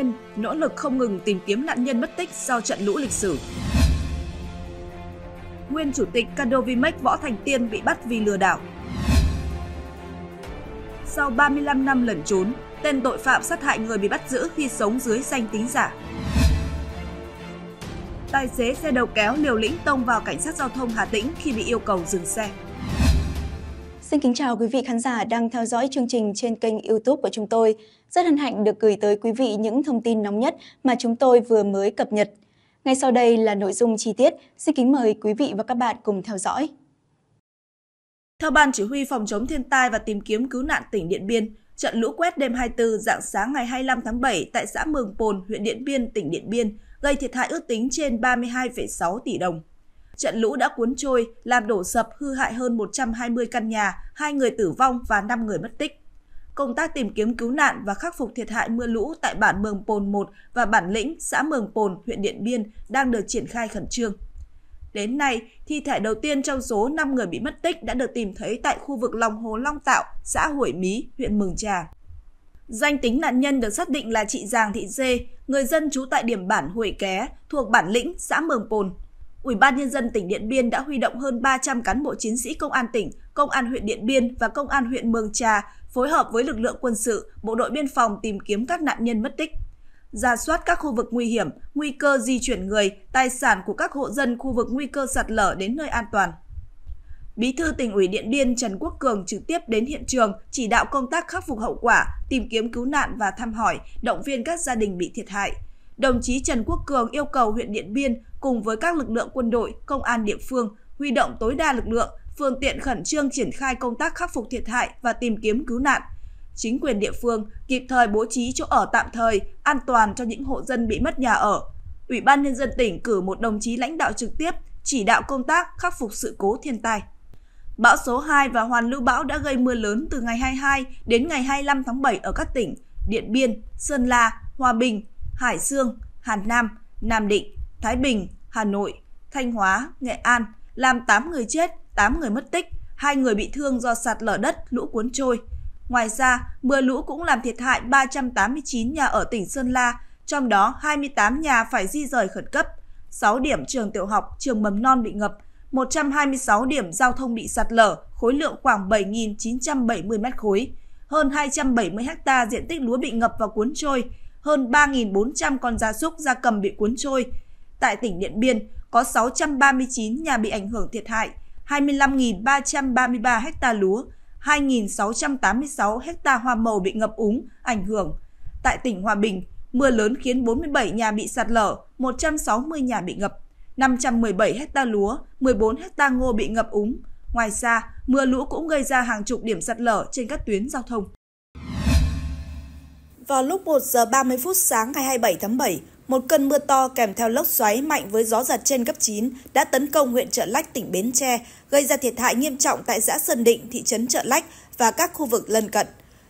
Yên nỗ lực không ngừng tìm kiếm nạn nhân mất tích sau trận lũ lịch sử. Nguyên chủ tịch Cadovimex Võ Thành Tiên bị bắt vì lừa đảo. Sau 35 năm lẩn trốn, tên tội phạm sát hại người bị bắt giữ khi sống dưới danh tính giả. Tài xế xe đầu kéo liều lĩnh tông vào cảnh sát giao thông Hà Tĩnh khi bị yêu cầu dừng xe. Xin kính chào quý vị khán giả đang theo dõi chương trình trên kênh YouTube của chúng tôi. Rất hân hạnh được gửi tới quý vị những thông tin nóng nhất mà chúng tôi vừa mới cập nhật. Ngay sau đây là nội dung chi tiết, xin kính mời quý vị và các bạn cùng theo dõi. Theo Ban Chỉ huy Phòng chống thiên tai và tìm kiếm cứu nạn tỉnh Điện Biên, trận lũ quét đêm 24 dạng sáng ngày 25 tháng 7 tại xã Mường Pồn, huyện Điện Biên, tỉnh Điện Biên gây thiệt hại ước tính trên 32,6 tỷ đồng trận lũ đã cuốn trôi, làm đổ sập hư hại hơn 120 căn nhà, hai người tử vong và 5 người mất tích. Công tác tìm kiếm cứu nạn và khắc phục thiệt hại mưa lũ tại bản Mường Pồn 1 và bản Lĩnh, xã Mường Pồn, huyện Điện Biên đang được triển khai khẩn trương. Đến nay, thi thể đầu tiên trong số 5 người bị mất tích đã được tìm thấy tại khu vực lòng hồ Long Tạo, xã Hủy Mí, huyện Mường Trà. Danh tính nạn nhân được xác định là chị Giàng Thị Dê, người dân trú tại điểm bản Hủy Ké, thuộc bản lĩnh, xã Mường Pồn, Ủy ban nhân dân tỉnh Điện Biên đã huy động hơn 300 cán bộ chiến sĩ công an tỉnh, công an huyện Điện Biên và công an huyện Mường Trà phối hợp với lực lượng quân sự, bộ đội biên phòng tìm kiếm các nạn nhân mất tích. Ra soát các khu vực nguy hiểm, nguy cơ di chuyển người, tài sản của các hộ dân khu vực nguy cơ sạt lở đến nơi an toàn. Bí thư tỉnh ủy Điện Biên Trần Quốc Cường trực tiếp đến hiện trường chỉ đạo công tác khắc phục hậu quả, tìm kiếm cứu nạn và thăm hỏi, động viên các gia đình bị thiệt hại. Đồng chí Trần Quốc Cường yêu cầu huyện Điện Biên cùng với các lực lượng quân đội, công an địa phương huy động tối đa lực lượng, phương tiện khẩn trương triển khai công tác khắc phục thiệt hại và tìm kiếm cứu nạn. Chính quyền địa phương kịp thời bố trí chỗ ở tạm thời, an toàn cho những hộ dân bị mất nhà ở. Ủy ban nhân dân tỉnh cử một đồng chí lãnh đạo trực tiếp chỉ đạo công tác khắc phục sự cố thiên tai. Bão số 2 và hoàn lưu bão đã gây mưa lớn từ ngày 22 đến ngày 25 tháng 7 ở các tỉnh Điện Biên, Sơn La, Hòa Bình, Hải Dương, Hà Nam, Nam Định, Thái Bình, Hà Nội, Thanh Hóa, Nghệ An làm 8 người chết, 8 người mất tích, 2 người bị thương do sạt lở đất, lũ cuốn trôi. Ngoài ra, mưa lũ cũng làm thiệt hại 389 nhà ở tỉnh Sơn La, trong đó 28 nhà phải di rời khẩn cấp, 6 điểm trường tiểu học, trường mầm non bị ngập, 126 điểm giao thông bị sạt lở, khối lượng khoảng 7.970 mét khối, hơn 270 ha diện tích lúa bị ngập và cuốn trôi, hơn 3.400 con gia súc gia cầm bị cuốn trôi, tại tỉnh Điện Biên có 639 nhà bị ảnh hưởng thiệt hại, 25.333 ha lúa, 2.686 ha hoa màu bị ngập úng, ảnh hưởng. Tại tỉnh Hòa Bình, mưa lớn khiến 47 nhà bị sạt lở, 160 nhà bị ngập, 517 ha lúa, 14 ha ngô bị ngập úng. Ngoài ra, mưa lũ cũng gây ra hàng chục điểm sạt lở trên các tuyến giao thông. Vào lúc 1 giờ 30 phút sáng ngày 27 tháng 7, một cơn mưa to kèm theo lốc xoáy mạnh với gió giật trên cấp 9 đã tấn công huyện Trợ Lách, tỉnh Bến Tre, gây ra thiệt hại nghiêm trọng tại xã Sơn Định, thị trấn Trợ Lách và các khu vực lân cận.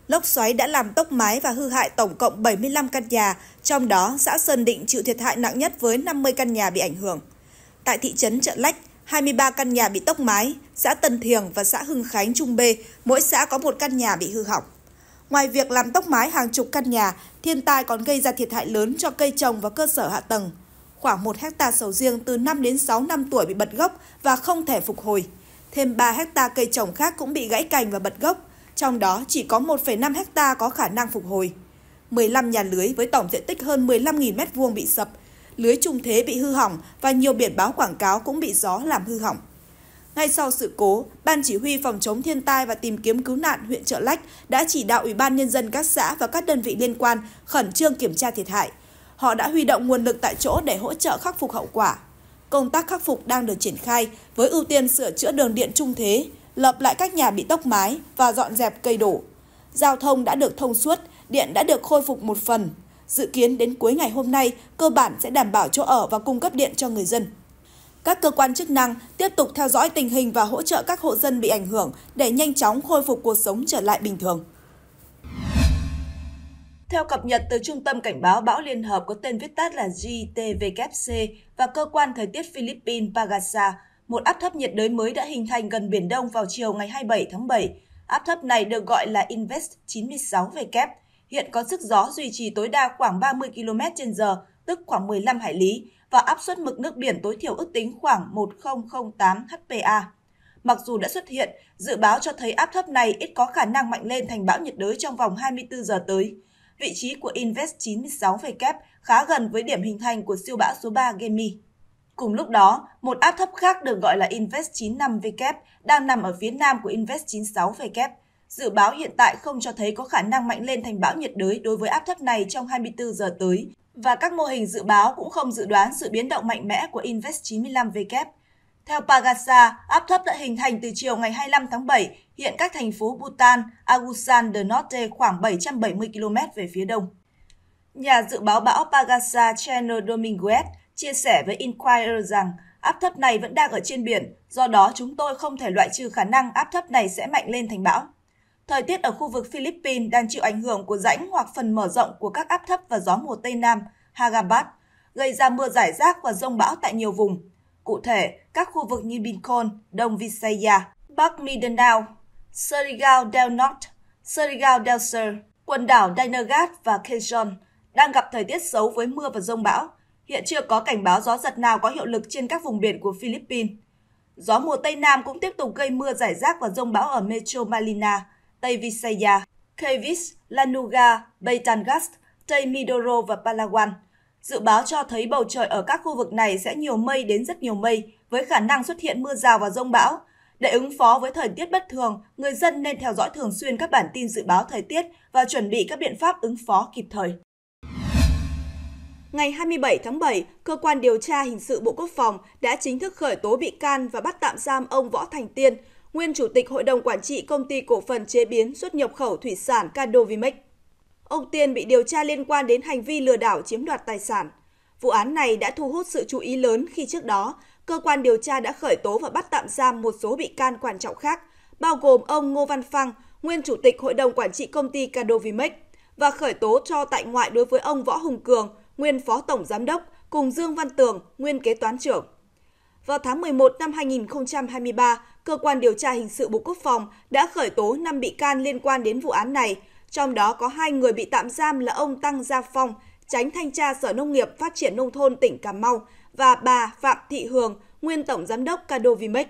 Lốc xoáy đã làm tốc mái và hư hại tổng cộng 75 căn nhà, trong đó xã Sơn Định chịu thiệt hại nặng nhất với 50 căn nhà bị ảnh hưởng. Tại thị trấn Trợ Lách, 23 căn nhà bị tốc mái, xã Tân Thiềng và xã Hưng Khánh Trung b mỗi xã có một căn nhà bị hư hỏng. Ngoài việc làm tốc mái hàng chục căn nhà, thiên tai còn gây ra thiệt hại lớn cho cây trồng và cơ sở hạ tầng. Khoảng 1 hecta sầu riêng từ 5 đến 6 năm tuổi bị bật gốc và không thể phục hồi. Thêm 3 hecta cây trồng khác cũng bị gãy cành và bật gốc, trong đó chỉ có 1,5 hecta có khả năng phục hồi. 15 nhà lưới với tổng diện tích hơn 15.000 m2 bị sập, lưới trung thế bị hư hỏng và nhiều biển báo quảng cáo cũng bị gió làm hư hỏng. Ngay sau sự cố, Ban Chỉ huy Phòng chống thiên tai và tìm kiếm cứu nạn huyện Trợ Lách đã chỉ đạo Ủy ban Nhân dân các xã và các đơn vị liên quan khẩn trương kiểm tra thiệt hại. Họ đã huy động nguồn lực tại chỗ để hỗ trợ khắc phục hậu quả. Công tác khắc phục đang được triển khai với ưu tiên sửa chữa đường điện trung thế, lập lại các nhà bị tốc mái và dọn dẹp cây đổ. Giao thông đã được thông suốt, điện đã được khôi phục một phần. Dự kiến đến cuối ngày hôm nay, cơ bản sẽ đảm bảo chỗ ở và cung cấp điện cho người dân. Các cơ quan chức năng tiếp tục theo dõi tình hình và hỗ trợ các hộ dân bị ảnh hưởng để nhanh chóng khôi phục cuộc sống trở lại bình thường. Theo cập nhật từ Trung tâm Cảnh báo Bão Liên Hợp có tên viết tắt là GTVKC và Cơ quan Thời tiết Philippines Pagasa, một áp thấp nhiệt đới mới đã hình thành gần Biển Đông vào chiều ngày 27 tháng 7. Áp thấp này được gọi là Invest 96W, hiện có sức gió duy trì tối đa khoảng 30 km h tức khoảng 15 hải lý, và áp suất mực nước biển tối thiểu ước tính khoảng 1008 HPA. Mặc dù đã xuất hiện, dự báo cho thấy áp thấp này ít có khả năng mạnh lên thành bão nhiệt đới trong vòng 24 giờ tới. Vị trí của Invest 96 kép khá gần với điểm hình thành của siêu bão số 3 Gemi. Cùng lúc đó, một áp thấp khác được gọi là Invest 95 kép đang nằm ở phía nam của Invest 96 kép Dự báo hiện tại không cho thấy có khả năng mạnh lên thành bão nhiệt đới đối với áp thấp này trong 24 giờ tới, và các mô hình dự báo cũng không dự đoán sự biến động mạnh mẽ của Invest 95W. Theo Pagasa, áp thấp đã hình thành từ chiều ngày 25 tháng 7, hiện cách thành phố Bhutan, Agusan de Norte khoảng 770 km về phía đông. Nhà dự báo bão Pagasa Channel Dominguez chia sẻ với Inquirer rằng áp thấp này vẫn đang ở trên biển, do đó chúng tôi không thể loại trừ khả năng áp thấp này sẽ mạnh lên thành bão. Thời tiết ở khu vực Philippines đang chịu ảnh hưởng của rãnh hoặc phần mở rộng của các áp thấp và gió mùa Tây Nam, Hagabat, gây ra mưa giải rác và rông bão tại nhiều vùng. Cụ thể, các khu vực như Bincon, Đông Visaya, Bắc Mindanao, Surigao del Norte, Surigao del Sur, quần đảo Dinagat và Quezon đang gặp thời tiết xấu với mưa và rông bão. Hiện chưa có cảnh báo gió giật nào có hiệu lực trên các vùng biển của Philippines. Gió mùa Tây Nam cũng tiếp tục gây mưa giải rác và rông bão ở Metro Manila, Tây Visaya, Kavis, Lanuga, Beitangas, Tây Midoro và Palawan. Dự báo cho thấy bầu trời ở các khu vực này sẽ nhiều mây đến rất nhiều mây, với khả năng xuất hiện mưa rào và rông bão. Để ứng phó với thời tiết bất thường, người dân nên theo dõi thường xuyên các bản tin dự báo thời tiết và chuẩn bị các biện pháp ứng phó kịp thời. Ngày 27 tháng 7, Cơ quan Điều tra Hình sự Bộ Quốc phòng đã chính thức khởi tố bị can và bắt tạm giam ông Võ Thành Tiên, nguyên Chủ tịch Hội đồng Quản trị Công ty Cổ phần Chế biến xuất nhập khẩu thủy sản Cadovimex. Ông Tiên bị điều tra liên quan đến hành vi lừa đảo chiếm đoạt tài sản. Vụ án này đã thu hút sự chú ý lớn khi trước đó, cơ quan điều tra đã khởi tố và bắt tạm giam một số bị can quan trọng khác, bao gồm ông Ngô Văn Phăng, nguyên Chủ tịch Hội đồng Quản trị Công ty Cadovimex, và khởi tố cho tại ngoại đối với ông Võ Hùng Cường, nguyên Phó Tổng Giám đốc, cùng Dương Văn Tường, nguyên Kế toán trưởng vào tháng 11 năm 2023, Cơ quan Điều tra Hình sự Bộ Quốc phòng đã khởi tố 5 bị can liên quan đến vụ án này, trong đó có hai người bị tạm giam là ông Tăng Gia Phong, tránh thanh tra Sở Nông nghiệp Phát triển Nông thôn tỉnh Cà Mau và bà Phạm Thị Hường, nguyên tổng giám đốc Cadovimex.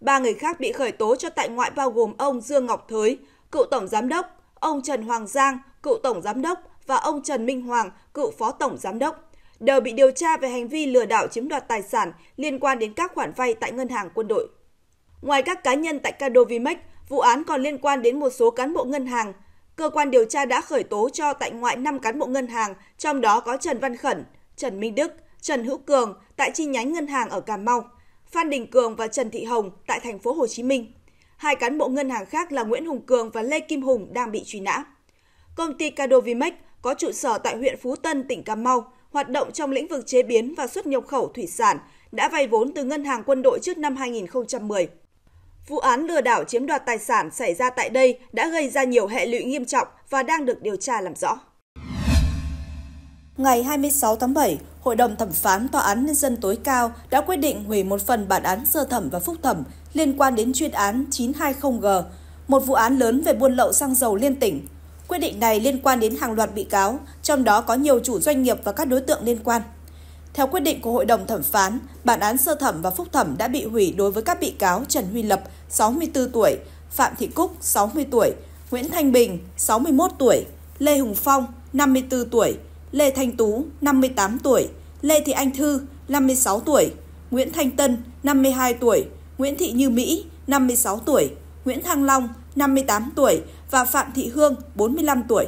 Ba người khác bị khởi tố cho tại ngoại bao gồm ông Dương Ngọc Thới, cựu tổng giám đốc, ông Trần Hoàng Giang, cựu tổng giám đốc và ông Trần Minh Hoàng, cựu phó tổng giám đốc đều bị điều tra về hành vi lừa đảo chiếm đoạt tài sản liên quan đến các khoản vay tại ngân hàng quân đội. Ngoài các cá nhân tại Cadovimex, vụ án còn liên quan đến một số cán bộ ngân hàng. Cơ quan điều tra đã khởi tố cho tại ngoại 5 cán bộ ngân hàng, trong đó có Trần Văn Khẩn, Trần Minh Đức, Trần Hữu Cường tại chi nhánh ngân hàng ở Cà Mau, Phan Đình Cường và Trần Thị Hồng tại thành phố Hồ Chí Minh. Hai cán bộ ngân hàng khác là Nguyễn Hùng Cường và Lê Kim Hùng đang bị truy nã. Công ty Cadovimex có trụ sở tại huyện Phú Tân, tỉnh Cà Mau, hoạt động trong lĩnh vực chế biến và xuất nhập khẩu thủy sản, đã vay vốn từ Ngân hàng Quân đội trước năm 2010. Vụ án lừa đảo chiếm đoạt tài sản xảy ra tại đây đã gây ra nhiều hệ lụy nghiêm trọng và đang được điều tra làm rõ. Ngày 26 tháng 7, Hội đồng thẩm phán Tòa án Nhân dân tối cao đã quyết định hủy một phần bản án sơ thẩm và phúc thẩm liên quan đến chuyên án 920G, một vụ án lớn về buôn lậu xăng dầu liên tỉnh Quyết định này liên quan đến hàng loạt bị cáo, trong đó có nhiều chủ doanh nghiệp và các đối tượng liên quan. Theo quyết định của Hội đồng thẩm phán, bản án sơ thẩm và phúc thẩm đã bị hủy đối với các bị cáo Trần Huy Lập, 64 tuổi, Phạm Thị Cúc, 60 tuổi, Nguyễn Thanh Bình, 61 tuổi, Lê Hùng Phong, 54 tuổi, Lê Thanh Tú, 58 tuổi, Lê Thị Anh Thư, 56 tuổi, Nguyễn Thanh Tân, 52 tuổi, Nguyễn Thị Như Mỹ, 56 tuổi, Nguyễn Thăng Long, 58 tuổi và Phạm Thị Hương, 45 tuổi.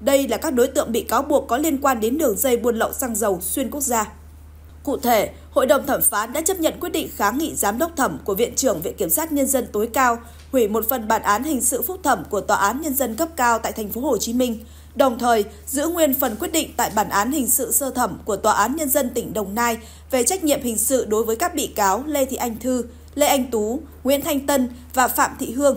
Đây là các đối tượng bị cáo buộc có liên quan đến đường dây buôn lậu xăng dầu xuyên quốc gia. Cụ thể, Hội đồng thẩm phán đã chấp nhận quyết định kháng nghị giám đốc thẩm của Viện trưởng Viện Kiểm sát Nhân dân tối cao, hủy một phần bản án hình sự phúc thẩm của Tòa án Nhân dân cấp cao tại thành phố Hồ Chí Minh, đồng thời giữ nguyên phần quyết định tại bản án hình sự sơ thẩm của Tòa án Nhân dân tỉnh Đồng Nai về trách nhiệm hình sự đối với các bị cáo Lê Thị Anh Thư, Lê Anh Tú, Nguyễn Thanh Tân và Phạm Thị Hương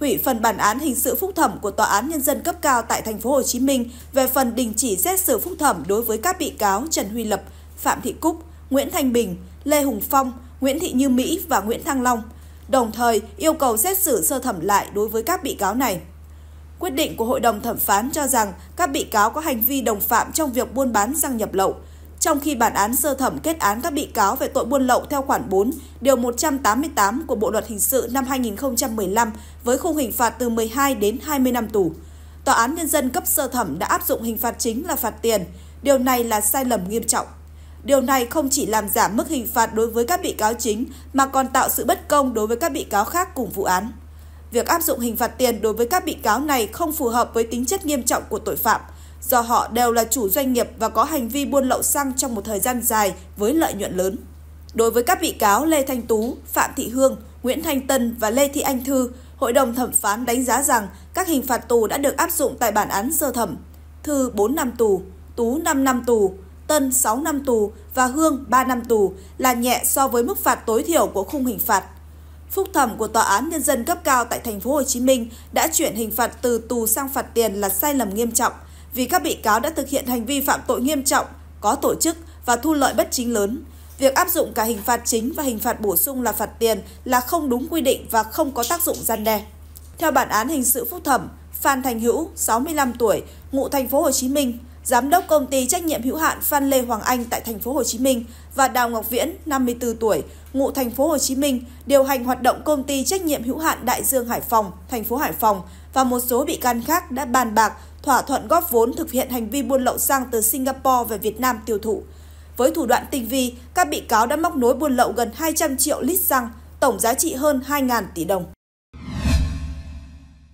hủy phần bản án hình sự phúc thẩm của Tòa án Nhân dân cấp cao tại Thành phố Hồ Chí Minh về phần đình chỉ xét xử phúc thẩm đối với các bị cáo Trần Huy Lập, Phạm Thị Cúc, Nguyễn Thanh Bình, Lê Hùng Phong, Nguyễn Thị Như Mỹ và Nguyễn Thăng Long, đồng thời yêu cầu xét xử sơ thẩm lại đối với các bị cáo này. Quyết định của Hội đồng thẩm phán cho rằng các bị cáo có hành vi đồng phạm trong việc buôn bán xăng nhập lậu – trong khi bản án sơ thẩm kết án các bị cáo về tội buôn lậu theo khoản 4, điều 188 của Bộ luật hình sự năm 2015 với khung hình phạt từ 12 đến 20 năm tù. Tòa án nhân dân cấp sơ thẩm đã áp dụng hình phạt chính là phạt tiền. Điều này là sai lầm nghiêm trọng. Điều này không chỉ làm giảm mức hình phạt đối với các bị cáo chính mà còn tạo sự bất công đối với các bị cáo khác cùng vụ án. Việc áp dụng hình phạt tiền đối với các bị cáo này không phù hợp với tính chất nghiêm trọng của tội phạm – do họ đều là chủ doanh nghiệp và có hành vi buôn lậu xăng trong một thời gian dài với lợi nhuận lớn. Đối với các bị cáo Lê Thanh Tú, Phạm Thị Hương, Nguyễn Thanh Tân và Lê Thị Anh Thư, Hội đồng thẩm phán đánh giá rằng các hình phạt tù đã được áp dụng tại bản án sơ thẩm. Thư 4 năm tù, Tú 5 năm tù, Tân 6 năm tù và Hương 3 năm tù là nhẹ so với mức phạt tối thiểu của khung hình phạt. Phúc thẩm của tòa án nhân dân cấp cao tại thành phố Hồ Chí Minh đã chuyển hình phạt từ tù sang phạt tiền là sai lầm nghiêm trọng – vì các bị cáo đã thực hiện hành vi phạm tội nghiêm trọng, có tổ chức và thu lợi bất chính lớn. Việc áp dụng cả hình phạt chính và hình phạt bổ sung là phạt tiền là không đúng quy định và không có tác dụng gian đe. Theo bản án hình sự phúc thẩm, Phan Thành Hữu, 65 tuổi, ngụ thành phố Hồ Chí Minh, giám đốc công ty trách nhiệm hữu hạn Phan Lê Hoàng Anh tại thành phố Hồ Chí Minh và Đào Ngọc Viễn, 54 tuổi, ngụ thành phố Hồ Chí Minh, điều hành hoạt động công ty trách nhiệm hữu hạn Đại Dương Hải Phòng, thành phố Hải Phòng và một số bị can khác đã bàn bạc thỏa thuận góp vốn thực hiện hành vi buôn lậu xăng từ Singapore về Việt Nam tiêu thụ. Với thủ đoạn tinh vi, các bị cáo đã móc nối buôn lậu gần 200 triệu lít xăng, tổng giá trị hơn 2.000 tỷ đồng.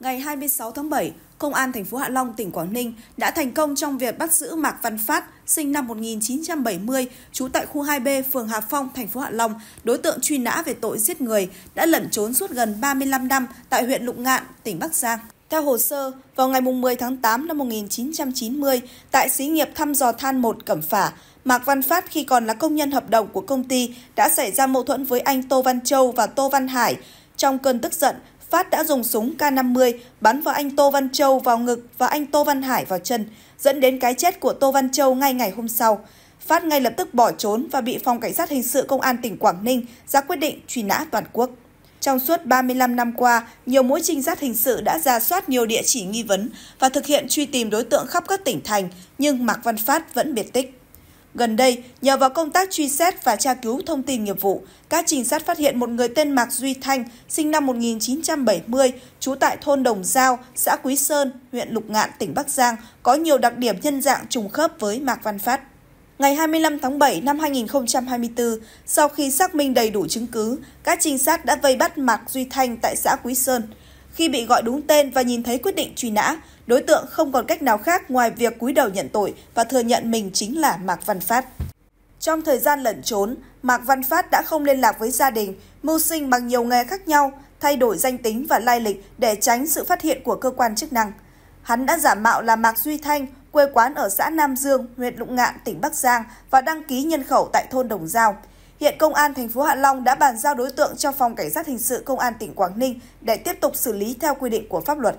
Ngày 26 tháng 7, Công an thành phố Hạ Long, tỉnh Quảng Ninh đã thành công trong việc bắt giữ Mạc Văn Phát, sinh năm 1970, trú tại khu 2B, phường Hà Phong, thành phố Hạ Long, đối tượng truy nã về tội giết người, đã lẩn trốn suốt gần 35 năm tại huyện Lục Ngạn, tỉnh Bắc Giang. Theo hồ sơ, vào ngày 10 tháng 8 năm 1990, tại xí nghiệp thăm dò than 1 Cẩm Phả, Mạc Văn Phát khi còn là công nhân hợp đồng của công ty đã xảy ra mâu thuẫn với anh Tô Văn Châu và Tô Văn Hải. Trong cơn tức giận, Phát đã dùng súng K50 bắn vào anh Tô Văn Châu vào ngực và anh Tô Văn Hải vào chân, dẫn đến cái chết của Tô Văn Châu ngay ngày hôm sau. Phát ngay lập tức bỏ trốn và bị Phòng Cảnh sát Hình sự Công an tỉnh Quảng Ninh ra quyết định truy nã toàn quốc. Trong suốt 35 năm qua, nhiều mũi trinh sát hình sự đã ra soát nhiều địa chỉ nghi vấn và thực hiện truy tìm đối tượng khắp các tỉnh thành, nhưng Mạc Văn Phát vẫn biệt tích. Gần đây, nhờ vào công tác truy xét và tra cứu thông tin nghiệp vụ, các trinh sát phát hiện một người tên Mạc Duy Thanh, sinh năm 1970, trú tại thôn Đồng Giao, xã Quý Sơn, huyện Lục Ngạn, tỉnh Bắc Giang, có nhiều đặc điểm nhân dạng trùng khớp với Mạc Văn Phát. Ngày 25 tháng 7 năm 2024, sau khi xác minh đầy đủ chứng cứ, các trinh sát đã vây bắt Mạc Duy Thanh tại xã Quý Sơn. Khi bị gọi đúng tên và nhìn thấy quyết định truy nã, đối tượng không còn cách nào khác ngoài việc cúi đầu nhận tội và thừa nhận mình chính là Mạc Văn Phát. Trong thời gian lẩn trốn, Mạc Văn Phát đã không liên lạc với gia đình, mưu sinh bằng nhiều nghề khác nhau, thay đổi danh tính và lai lịch để tránh sự phát hiện của cơ quan chức năng. Hắn đã giả mạo là Mạc Duy Thanh, quê quán ở xã Nam Dương, huyện Lụng Ngạn, tỉnh Bắc Giang và đăng ký nhân khẩu tại thôn Đồng Giao. Hiện công an thành phố Hạ Long đã bàn giao đối tượng cho phòng cảnh sát hình sự công an tỉnh Quảng Ninh để tiếp tục xử lý theo quy định của pháp luật.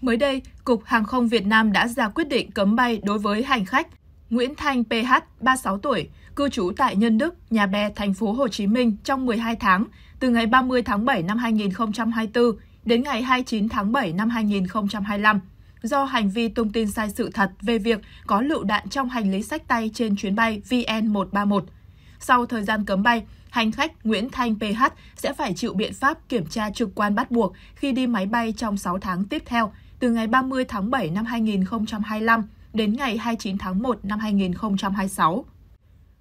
Mới đây, Cục Hàng không Việt Nam đã ra quyết định cấm bay đối với hành khách Nguyễn Thanh PH, 36 tuổi, cư trú tại Nhân Đức, Nhà Bè, thành phố Hồ Chí Minh trong 12 tháng, từ ngày 30 tháng 7 năm 2024 đến ngày 29 tháng 7 năm 2025 do hành vi tung tin sai sự thật về việc có lựu đạn trong hành lý sách tay trên chuyến bay VN131. Sau thời gian cấm bay, hành khách Nguyễn Thanh PH sẽ phải chịu biện pháp kiểm tra trực quan bắt buộc khi đi máy bay trong 6 tháng tiếp theo, từ ngày 30 tháng 7 năm 2025 đến ngày 29 tháng 1 năm 2026.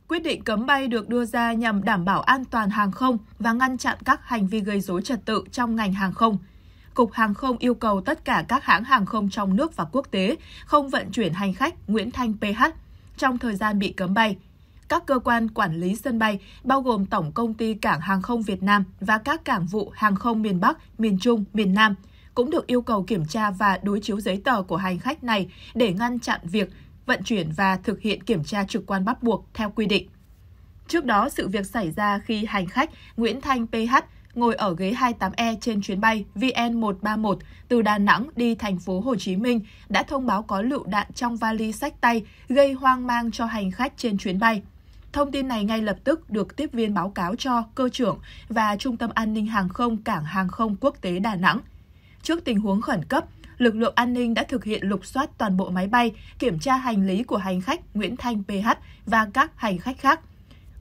Quyết định cấm bay được đưa ra nhằm đảm bảo an toàn hàng không và ngăn chặn các hành vi gây rối trật tự trong ngành hàng không – Cục Hàng không yêu cầu tất cả các hãng hàng không trong nước và quốc tế không vận chuyển hành khách Nguyễn Thanh PH trong thời gian bị cấm bay. Các cơ quan quản lý sân bay, bao gồm Tổng Công ty Cảng Hàng không Việt Nam và các cảng vụ hàng không miền Bắc, miền Trung, miền Nam, cũng được yêu cầu kiểm tra và đối chiếu giấy tờ của hành khách này để ngăn chặn việc vận chuyển và thực hiện kiểm tra trực quan bắt buộc theo quy định. Trước đó, sự việc xảy ra khi hành khách Nguyễn Thanh PH ngồi ở ghế 28E trên chuyến bay VN131 từ Đà Nẵng đi thành phố Hồ Chí Minh đã thông báo có lựu đạn trong vali sách tay gây hoang mang cho hành khách trên chuyến bay. Thông tin này ngay lập tức được tiếp viên báo cáo cho cơ trưởng và Trung tâm An ninh Hàng không Cảng Hàng không Quốc tế Đà Nẵng. Trước tình huống khẩn cấp, lực lượng an ninh đã thực hiện lục soát toàn bộ máy bay, kiểm tra hành lý của hành khách Nguyễn Thanh PH và các hành khách khác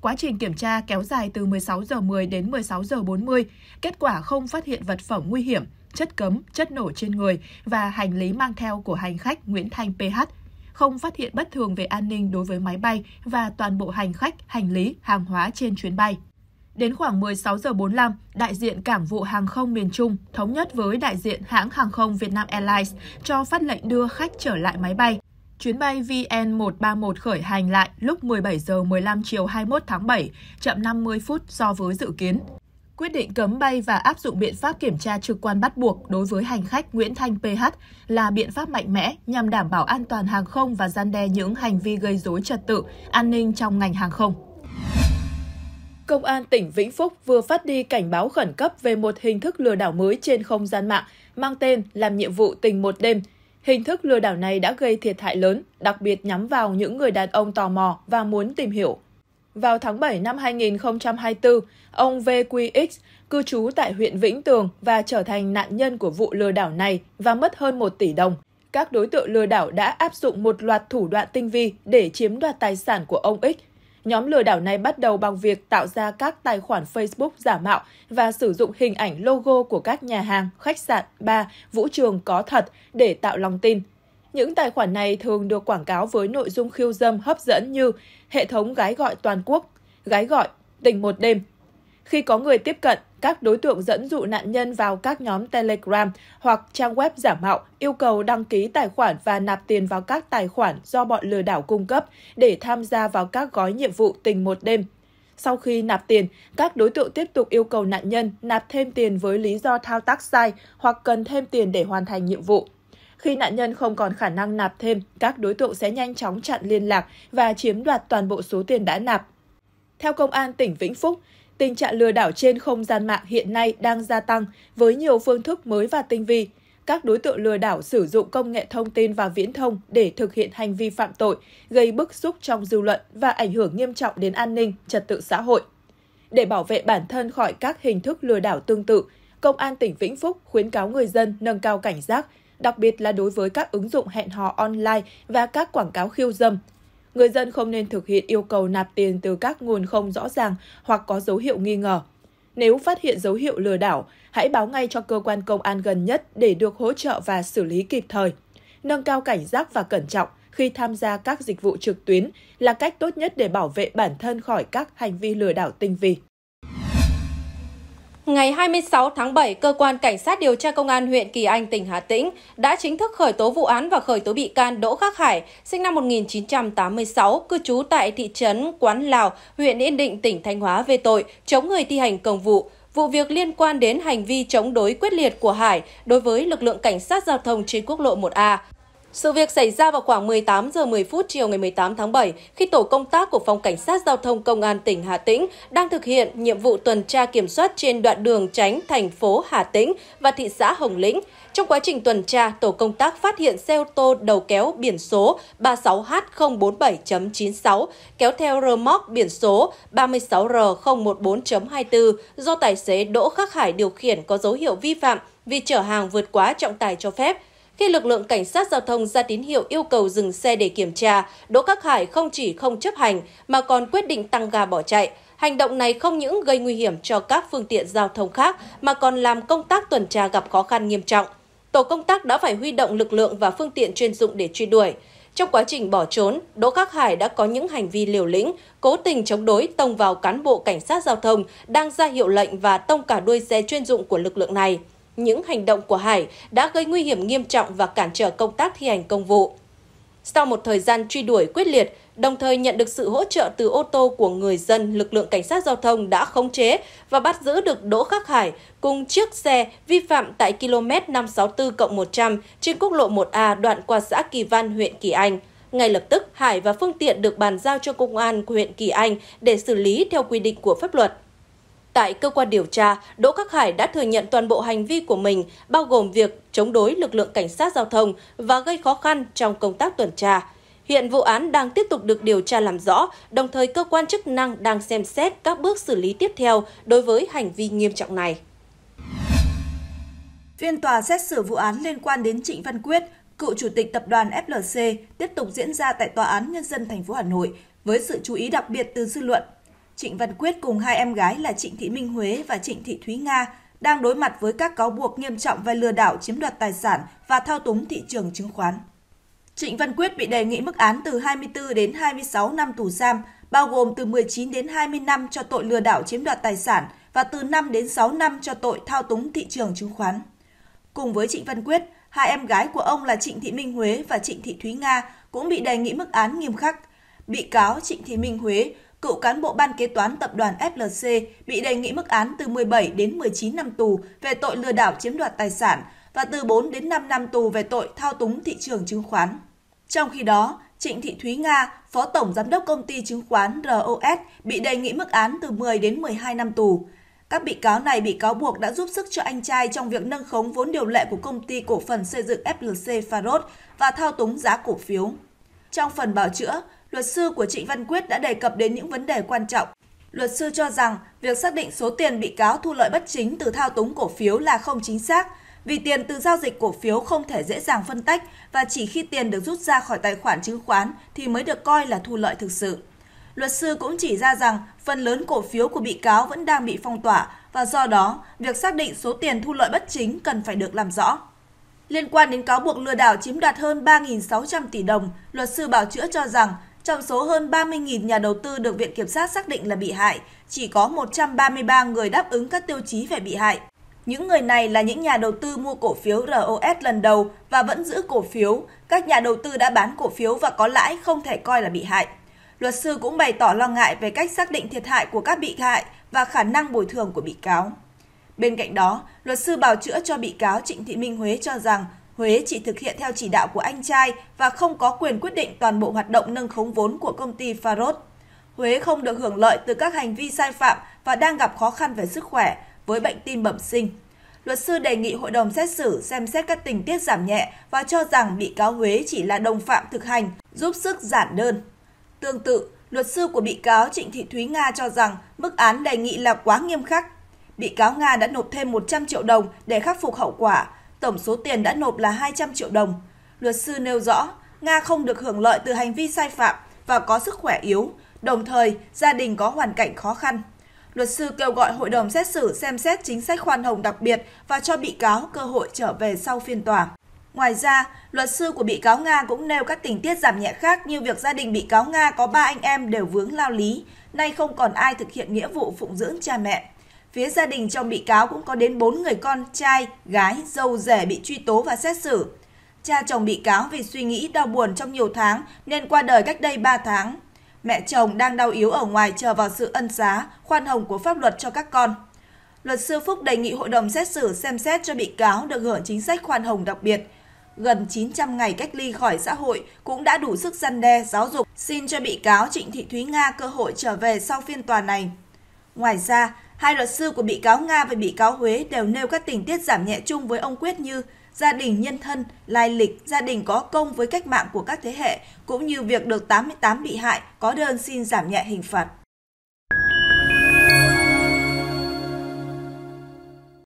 Quá trình kiểm tra kéo dài từ 16 giờ 10 đến 16 giờ 40, kết quả không phát hiện vật phẩm nguy hiểm, chất cấm, chất nổ trên người và hành lý mang theo của hành khách Nguyễn Thanh PH, không phát hiện bất thường về an ninh đối với máy bay và toàn bộ hành khách, hành lý, hàng hóa trên chuyến bay. Đến khoảng 16 giờ 45, đại diện Cảng vụ Hàng không miền Trung thống nhất với đại diện hãng hàng không Vietnam Airlines cho phát lệnh đưa khách trở lại máy bay chuyến bay VN131 khởi hành lại lúc 17 giờ 15 chiều 21 tháng 7, chậm 50 phút so với dự kiến. Quyết định cấm bay và áp dụng biện pháp kiểm tra trực quan bắt buộc đối với hành khách Nguyễn Thanh PH là biện pháp mạnh mẽ nhằm đảm bảo an toàn hàng không và gian đe những hành vi gây rối trật tự, an ninh trong ngành hàng không. Công an tỉnh Vĩnh Phúc vừa phát đi cảnh báo khẩn cấp về một hình thức lừa đảo mới trên không gian mạng mang tên làm nhiệm vụ tình một đêm – Hình thức lừa đảo này đã gây thiệt hại lớn, đặc biệt nhắm vào những người đàn ông tò mò và muốn tìm hiểu. Vào tháng 7 năm 2024, ông VQX cư trú tại huyện Vĩnh Tường và trở thành nạn nhân của vụ lừa đảo này và mất hơn 1 tỷ đồng. Các đối tượng lừa đảo đã áp dụng một loạt thủ đoạn tinh vi để chiếm đoạt tài sản của ông X Nhóm lừa đảo này bắt đầu bằng việc tạo ra các tài khoản Facebook giả mạo và sử dụng hình ảnh logo của các nhà hàng, khách sạn, ba vũ trường có thật để tạo lòng tin. Những tài khoản này thường được quảng cáo với nội dung khiêu dâm hấp dẫn như hệ thống gái gọi toàn quốc, gái gọi, tỉnh một đêm, khi có người tiếp cận, các đối tượng dẫn dụ nạn nhân vào các nhóm Telegram hoặc trang web giả mạo, yêu cầu đăng ký tài khoản và nạp tiền vào các tài khoản do bọn lừa đảo cung cấp để tham gia vào các gói nhiệm vụ tình một đêm. Sau khi nạp tiền, các đối tượng tiếp tục yêu cầu nạn nhân nạp thêm tiền với lý do thao tác sai hoặc cần thêm tiền để hoàn thành nhiệm vụ. Khi nạn nhân không còn khả năng nạp thêm, các đối tượng sẽ nhanh chóng chặn liên lạc và chiếm đoạt toàn bộ số tiền đã nạp. Theo Công an tỉnh Vĩnh Phúc, tình trạng lừa đảo trên không gian mạng hiện nay đang gia tăng với nhiều phương thức mới và tinh vi. Các đối tượng lừa đảo sử dụng công nghệ thông tin và viễn thông để thực hiện hành vi phạm tội, gây bức xúc trong dư luận và ảnh hưởng nghiêm trọng đến an ninh, trật tự xã hội. Để bảo vệ bản thân khỏi các hình thức lừa đảo tương tự, Công an tỉnh Vĩnh Phúc khuyến cáo người dân nâng cao cảnh giác, đặc biệt là đối với các ứng dụng hẹn hò online và các quảng cáo khiêu dâm, Người dân không nên thực hiện yêu cầu nạp tiền từ các nguồn không rõ ràng hoặc có dấu hiệu nghi ngờ. Nếu phát hiện dấu hiệu lừa đảo, hãy báo ngay cho cơ quan công an gần nhất để được hỗ trợ và xử lý kịp thời. Nâng cao cảnh giác và cẩn trọng khi tham gia các dịch vụ trực tuyến là cách tốt nhất để bảo vệ bản thân khỏi các hành vi lừa đảo tinh vi. Ngày 26 tháng 7, cơ quan cảnh sát điều tra công an huyện Kỳ Anh tỉnh Hà Tĩnh đã chính thức khởi tố vụ án và khởi tố bị can Đỗ Khắc Hải, sinh năm 1986, cư trú tại thị trấn Quán Lào, huyện Yên Định tỉnh Thanh Hóa về tội chống người thi hành công vụ. Vụ việc liên quan đến hành vi chống đối quyết liệt của Hải đối với lực lượng cảnh sát giao thông trên quốc lộ 1A. Sự việc xảy ra vào khoảng 18 giờ 10 phút chiều ngày 18 tháng 7 khi tổ công tác của phòng cảnh sát giao thông công an tỉnh Hà Tĩnh đang thực hiện nhiệm vụ tuần tra kiểm soát trên đoạn đường tránh thành phố Hà Tĩnh và thị xã Hồng Lĩnh. Trong quá trình tuần tra, tổ công tác phát hiện xe ô tô đầu kéo biển số 36H047.96 kéo theo rơ móc biển số 36R014.24 do tài xế Đỗ Khắc Hải điều khiển có dấu hiệu vi phạm vì chở hàng vượt quá trọng tải cho phép khi lực lượng cảnh sát giao thông ra tín hiệu yêu cầu dừng xe để kiểm tra, Đỗ Khắc Hải không chỉ không chấp hành mà còn quyết định tăng ga bỏ chạy. Hành động này không những gây nguy hiểm cho các phương tiện giao thông khác mà còn làm công tác tuần tra gặp khó khăn nghiêm trọng. Tổ công tác đã phải huy động lực lượng và phương tiện chuyên dụng để truy đuổi. Trong quá trình bỏ trốn, Đỗ Khắc Hải đã có những hành vi liều lĩnh, cố tình chống đối tông vào cán bộ cảnh sát giao thông đang ra hiệu lệnh và tông cả đuôi xe chuyên dụng của lực lượng này những hành động của Hải đã gây nguy hiểm nghiêm trọng và cản trở công tác thi hành công vụ. Sau một thời gian truy đuổi quyết liệt, đồng thời nhận được sự hỗ trợ từ ô tô của người dân, lực lượng cảnh sát giao thông đã khống chế và bắt giữ được Đỗ Khắc Hải cùng chiếc xe vi phạm tại km 564 100 trên quốc lộ 1A đoạn qua xã Kỳ Văn, huyện Kỳ Anh. Ngay lập tức, Hải và phương tiện được bàn giao cho công an huyện Kỳ Anh để xử lý theo quy định của pháp luật. Tại cơ quan điều tra, Đỗ Khắc Hải đã thừa nhận toàn bộ hành vi của mình, bao gồm việc chống đối lực lượng cảnh sát giao thông và gây khó khăn trong công tác tuần tra. Hiện vụ án đang tiếp tục được điều tra làm rõ, đồng thời cơ quan chức năng đang xem xét các bước xử lý tiếp theo đối với hành vi nghiêm trọng này. Phiên tòa xét xử vụ án liên quan đến Trịnh Văn Quyết, cựu chủ tịch tập đoàn FLC tiếp tục diễn ra tại Tòa án Nhân dân thành phố Hà Nội với sự chú ý đặc biệt từ dư luận Trịnh Văn Quyết cùng hai em gái là Trịnh Thị Minh Huế và Trịnh Thị Thúy Nga đang đối mặt với các cáo buộc nghiêm trọng về lừa đảo chiếm đoạt tài sản và thao túng thị trường chứng khoán. Trịnh Văn Quyết bị đề nghị mức án từ 24 đến 26 năm tù giam, bao gồm từ 19 đến 20 năm cho tội lừa đảo chiếm đoạt tài sản và từ 5 đến 6 năm cho tội thao túng thị trường chứng khoán. Cùng với Trịnh Văn Quyết, hai em gái của ông là Trịnh Thị Minh Huế và Trịnh Thị Thúy Nga cũng bị đề nghị mức án nghiêm khắc. Bị cáo Trịnh Thị Minh Huế cựu cán bộ ban kế toán tập đoàn FLC bị đề nghị mức án từ 17 đến 19 năm tù về tội lừa đảo chiếm đoạt tài sản và từ 4 đến 5 năm tù về tội thao túng thị trường chứng khoán. Trong khi đó, Trịnh Thị Thúy Nga, Phó Tổng Giám đốc Công ty Chứng khoán ROS, bị đề nghị mức án từ 10 đến 12 năm tù. Các bị cáo này bị cáo buộc đã giúp sức cho anh trai trong việc nâng khống vốn điều lệ của công ty cổ phần xây dựng FLC Farod và thao túng giá cổ phiếu. Trong phần bào chữa, luật sư của Trịnh Văn Quyết đã đề cập đến những vấn đề quan trọng. Luật sư cho rằng việc xác định số tiền bị cáo thu lợi bất chính từ thao túng cổ phiếu là không chính xác, vì tiền từ giao dịch cổ phiếu không thể dễ dàng phân tách và chỉ khi tiền được rút ra khỏi tài khoản chứng khoán thì mới được coi là thu lợi thực sự. Luật sư cũng chỉ ra rằng phần lớn cổ phiếu của bị cáo vẫn đang bị phong tỏa và do đó, việc xác định số tiền thu lợi bất chính cần phải được làm rõ. Liên quan đến cáo buộc lừa đảo chiếm đoạt hơn 3.600 tỷ đồng, luật sư bảo chữa cho rằng trong số hơn 30.000 nhà đầu tư được Viện Kiểm sát xác định là bị hại, chỉ có 133 người đáp ứng các tiêu chí về bị hại. Những người này là những nhà đầu tư mua cổ phiếu ROS lần đầu và vẫn giữ cổ phiếu, các nhà đầu tư đã bán cổ phiếu và có lãi không thể coi là bị hại. Luật sư cũng bày tỏ lo ngại về cách xác định thiệt hại của các bị hại và khả năng bồi thường của bị cáo. Bên cạnh đó, luật sư bào chữa cho bị cáo Trịnh Thị Minh Huế cho rằng Huế chỉ thực hiện theo chỉ đạo của anh trai và không có quyền quyết định toàn bộ hoạt động nâng khống vốn của công ty Faros. Huế không được hưởng lợi từ các hành vi sai phạm và đang gặp khó khăn về sức khỏe với bệnh tim bẩm sinh. Luật sư đề nghị hội đồng xét xử xem xét các tình tiết giảm nhẹ và cho rằng bị cáo Huế chỉ là đồng phạm thực hành, giúp sức giản đơn. Tương tự, luật sư của bị cáo Trịnh Thị Thúy Nga cho rằng mức án đề nghị là quá nghiêm khắc. Bị cáo Nga đã nộp thêm 100 triệu đồng để khắc phục hậu quả, tổng số tiền đã nộp là 200 triệu đồng. Luật sư nêu rõ, Nga không được hưởng lợi từ hành vi sai phạm và có sức khỏe yếu, đồng thời gia đình có hoàn cảnh khó khăn. Luật sư kêu gọi hội đồng xét xử xem xét chính sách khoan hồng đặc biệt và cho bị cáo cơ hội trở về sau phiên tòa. Ngoài ra, luật sư của bị cáo Nga cũng nêu các tình tiết giảm nhẹ khác như việc gia đình bị cáo Nga có ba anh em đều vướng lao lý, nay không còn ai thực hiện nghĩa vụ phụng dưỡng cha mẹ. Phía gia đình trong bị cáo cũng có đến 4 người con trai, gái, dâu rể bị truy tố và xét xử. Cha chồng bị cáo vì suy nghĩ đau buồn trong nhiều tháng nên qua đời cách đây 3 tháng. Mẹ chồng đang đau yếu ở ngoài chờ vào sự ân xá, khoan hồng của pháp luật cho các con. Luật sư Phúc đề nghị hội đồng xét xử xem xét cho bị cáo được hưởng chính sách khoan hồng đặc biệt. Gần 900 ngày cách ly khỏi xã hội cũng đã đủ sức gian đe, giáo dục, xin cho bị cáo Trịnh Thị Thúy Nga cơ hội trở về sau phiên tòa này. Ngoài ra, Hai luật sư của bị cáo Nga và bị cáo Huế đều nêu các tình tiết giảm nhẹ chung với ông Quyết như gia đình nhân thân, lai lịch, gia đình có công với cách mạng của các thế hệ, cũng như việc được 88 bị hại có đơn xin giảm nhẹ hình phạt.